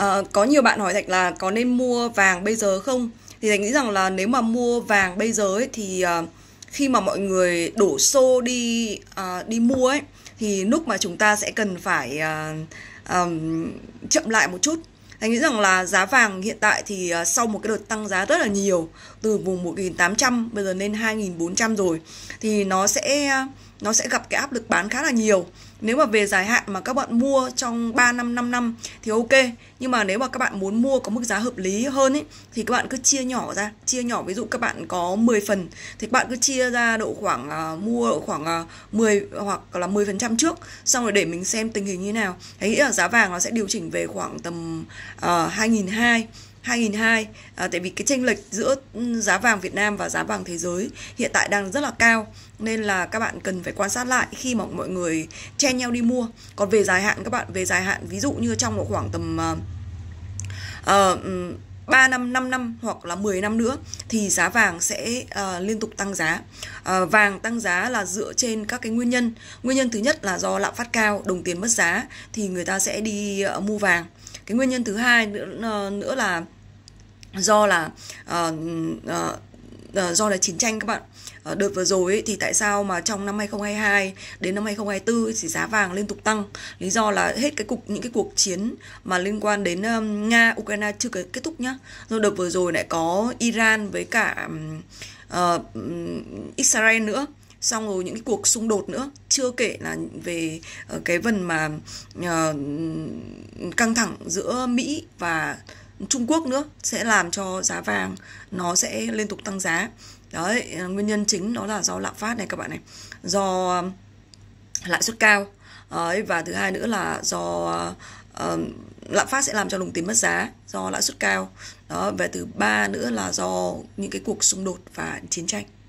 Ờ, có nhiều bạn hỏi thạch là có nên mua vàng bây giờ không thì thạch nghĩ rằng là nếu mà mua vàng bây giờ ấy, thì à, khi mà mọi người đổ xô đi à, đi mua ấy thì lúc mà chúng ta sẽ cần phải à, à, chậm lại một chút Anh nghĩ rằng là giá vàng hiện tại thì sau một cái đợt tăng giá rất là nhiều từ vùng 1800 bây giờ lên 2400 rồi thì nó sẽ nó sẽ gặp cái áp lực bán khá là nhiều nếu mà về dài hạn mà các bạn mua trong 3 năm 5 năm thì ok nhưng mà nếu mà các bạn muốn mua có mức giá hợp lý hơn ấy thì các bạn cứ chia nhỏ ra chia nhỏ ví dụ các bạn có 10 phần thì các bạn cứ chia ra độ khoảng uh, mua độ khoảng uh, à, 10 hoặc là 10 phần trăm trước xong rồi để mình xem tình hình như thế nào thấy nghĩa là giá vàng nó sẽ điều chỉnh về khoảng tầm uh, à, 2002 2002 à, tại vì cái chênh lệch giữa ừ, giá vàng Việt Nam và giá vàng thế giới hiện tại đang rất là cao nên là các bạn cần phải quan sát lại khi mà mọi người chen nhau đi mua còn về dài hạn các bạn về dài hạn ví dụ như trong một khoảng tầm uh, uh, 3 năm, 5 năm hoặc là 10 năm nữa thì giá vàng sẽ uh, liên tục tăng giá. Uh, vàng tăng giá là dựa trên các cái nguyên nhân. Nguyên nhân thứ nhất là do lạm phát cao, đồng tiền mất giá thì người ta sẽ đi uh, mua vàng cái nguyên nhân thứ hai nữa ờ, nữa là do là uh, uh, do là chiến tranh các bạn đợt vừa rồi thì tại sao mà trong năm 2022 đến năm 2024 thì giá vàng liên tục tăng lý do là hết cái cục những cái cuộc chiến mà liên quan đến nga ukraine chưa kết, thúc nhá rồi đợt vừa rồi lại có iran với cả uh, Israel nữa xong rồi những cái cuộc xung đột nữa chưa kể là về ờ, cái phần mà ờ, căng thẳng giữa Mỹ và Trung Quốc nữa sẽ làm cho giá vàng nó sẽ liên tục tăng giá đấy ờ, nguyên nhân chính đó là do lạm phát này các bạn này do lãi suất cao đấy, và thứ hai nữa là do uh, lạm phát sẽ làm cho đồng tiền mất giá do lãi suất cao đó và thứ ba nữa là do những cái cuộc xung đột và chiến tranh